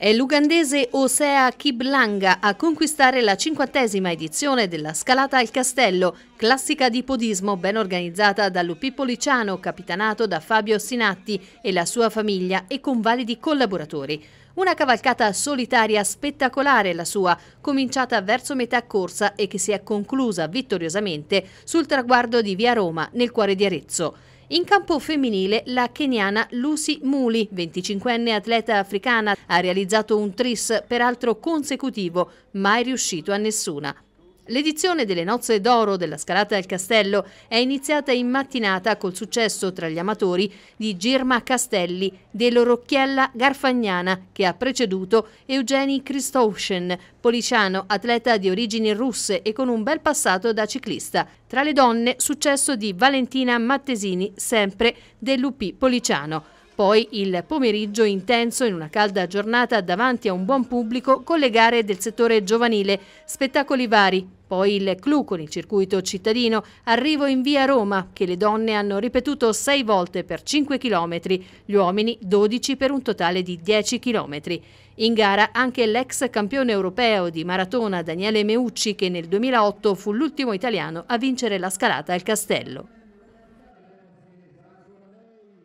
È l'ugandese Osea Kiblanga a conquistare la cinquantesima edizione della Scalata al Castello, classica di podismo ben organizzata dall'UP Liciano, capitanato da Fabio Sinatti e la sua famiglia e con validi collaboratori. Una cavalcata solitaria spettacolare la sua, cominciata verso metà corsa e che si è conclusa vittoriosamente sul traguardo di Via Roma, nel cuore di Arezzo. In campo femminile la keniana Lucy Muli, 25enne atleta africana, ha realizzato un tris peraltro consecutivo, mai riuscito a nessuna. L'edizione delle nozze d'oro della Scalata del Castello è iniziata in mattinata col successo tra gli amatori di Girma Castelli dell'Orocchiella Garfagnana che ha preceduto Eugeni Kristouchen, policiano atleta di origini russe e con un bel passato da ciclista. Tra le donne successo di Valentina Mattesini, sempre dell'UP policiano. Poi il pomeriggio intenso in una calda giornata davanti a un buon pubblico con le gare del settore giovanile, spettacoli vari, poi il clou con il circuito cittadino, arrivo in via Roma, che le donne hanno ripetuto sei volte per 5 km, gli uomini 12 per un totale di 10 km. In gara anche l'ex campione europeo di maratona Daniele Meucci, che nel 2008 fu l'ultimo italiano a vincere la scalata al castello.